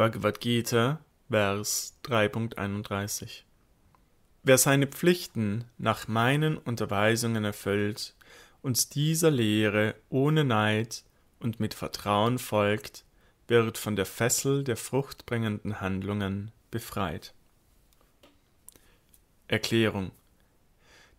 Bhagavad Gita, Vers 3.31 Wer seine Pflichten nach meinen Unterweisungen erfüllt und dieser Lehre ohne Neid und mit Vertrauen folgt, wird von der Fessel der fruchtbringenden Handlungen befreit. Erklärung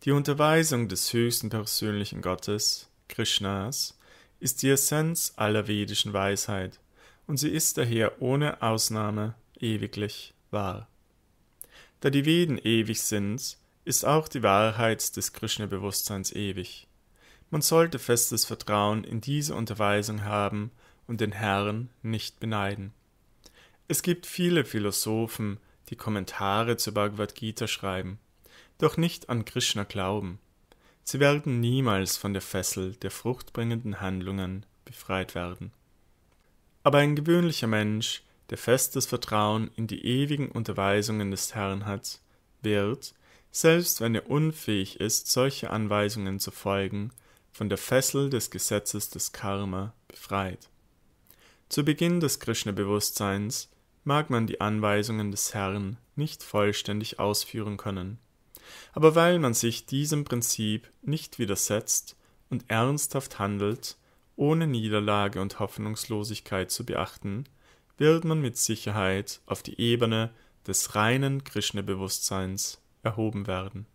Die Unterweisung des höchsten persönlichen Gottes, Krishnas, ist die Essenz aller vedischen Weisheit – und sie ist daher ohne Ausnahme ewiglich wahr. Da die Veden ewig sind, ist auch die Wahrheit des Krishna-Bewusstseins ewig. Man sollte festes Vertrauen in diese Unterweisung haben und den Herrn nicht beneiden. Es gibt viele Philosophen, die Kommentare zur Bhagavad Gita schreiben, doch nicht an Krishna glauben. Sie werden niemals von der Fessel der fruchtbringenden Handlungen befreit werden. Aber ein gewöhnlicher Mensch, der festes Vertrauen in die ewigen Unterweisungen des Herrn hat, wird, selbst wenn er unfähig ist, solche Anweisungen zu folgen, von der Fessel des Gesetzes des Karma befreit. Zu Beginn des Krishna-Bewusstseins mag man die Anweisungen des Herrn nicht vollständig ausführen können. Aber weil man sich diesem Prinzip nicht widersetzt und ernsthaft handelt, ohne Niederlage und Hoffnungslosigkeit zu beachten, wird man mit Sicherheit auf die Ebene des reinen Krishna-Bewusstseins erhoben werden